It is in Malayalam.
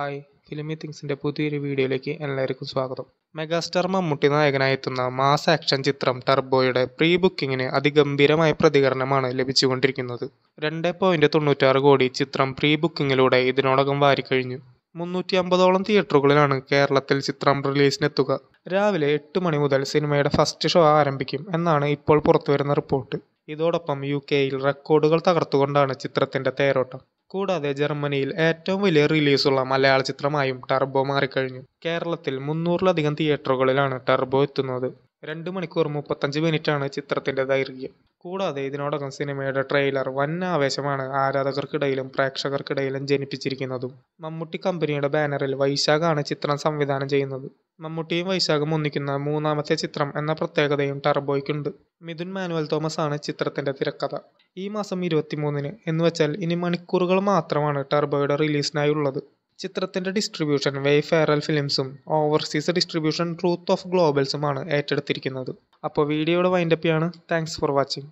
ഹായ് ഫിലിമി തിങ്സിൻ്റെ പുതിയൊരു വീഡിയോയിലേക്ക് എല്ലാവർക്കും സ്വാഗതം മെഗാസ്റ്റാർ മമ്മൂട്ടി നായകനായെത്തുന്ന മാസ് ആക്ഷൻ ചിത്രം ടർബോയുടെ പ്രീ ബുക്കിങ്ങിന് അതിഗംഭീരമായ പ്രതികരണമാണ് ലഭിച്ചുകൊണ്ടിരിക്കുന്നത് രണ്ട് പോയിൻറ്റ് തൊണ്ണൂറ്റാറ് കോടി ചിത്രം പ്രീ ബുക്കിങ്ങിലൂടെ ഇതിനോടകം വാരിക്കഴിഞ്ഞു മുന്നൂറ്റി അമ്പതോളം തിയേറ്ററുകളിലാണ് കേരളത്തിൽ ചിത്രം റിലീസിനെത്തുക രാവിലെ എട്ട് മണി മുതൽ സിനിമയുടെ ഫസ്റ്റ് ഷോ ആരംഭിക്കും എന്നാണ് ഇപ്പോൾ പുറത്തുവരുന്ന റിപ്പോർട്ട് ഇതോടൊപ്പം യു കെയിൽ റെക്കോർഡുകൾ തകർത്തുകൊണ്ടാണ് ചിത്രത്തിൻ്റെ തേരോട്ടം കൂടാതെ ജർമ്മനിയിൽ ഏറ്റവും വലിയ റിലീസുള്ള മലയാള ചിത്രമായും ടർബോ മാറിക്കഴിഞ്ഞു കേരളത്തിൽ മുന്നൂറിലധികം തിയേറ്ററുകളിലാണ് ടർബോ എത്തുന്നത് രണ്ട് മണിക്കൂർ മുപ്പത്തഞ്ച് മിനിറ്റാണ് ചിത്രത്തിന്റെ ദൈർഘ്യം കൂടാതെ ഇതിനോടകം സിനിമയുടെ ട്രെയിലർ വൻ ആവേശമാണ് ആരാധകർക്കിടയിലും പ്രേക്ഷകർക്കിടയിലും ജനിപ്പിച്ചിരിക്കുന്നതും മമ്മൂട്ടി കമ്പനിയുടെ ബാനറിൽ വൈശാഖാണ് ചിത്രം സംവിധാനം ചെയ്യുന്നത് മമ്മൂട്ടിയും വൈശാഖും ഒന്നിക്കുന്ന മൂന്നാമത്തെ ചിത്രം എന്ന പ്രത്യേകതയും ടർബോയ്ക്കുണ്ട് മിഥുൻ മാനുവൽ തോമസ് ആണ് ചിത്രത്തിൻ്റെ തിരക്കഥ ഈ മാസം ഇരുപത്തിമൂന്നിന് എന്ന് വെച്ചാൽ ഇനി മണിക്കൂറുകൾ മാത്രമാണ് ടർബോയുടെ റിലീസിനായി ഉള്ളത് ചിത്രത്തിൻ്റെ ഡിസ്ട്രിബ്യൂഷൻ ഫെയറൽ ഫിലിംസും ഓവർസീസ് ഡിസ്ട്രിബ്യൂഷൻ ട്രൂത്ത് ഓഫ് ഗ്ലോബൽസുമാണ് ഏറ്റെടുത്തിരിക്കുന്നത് അപ്പോൾ വീഡിയോയുടെ വൈൻഡപ്പിയാണ് താങ്ക്സ് ഫോർ വാച്ചിങ്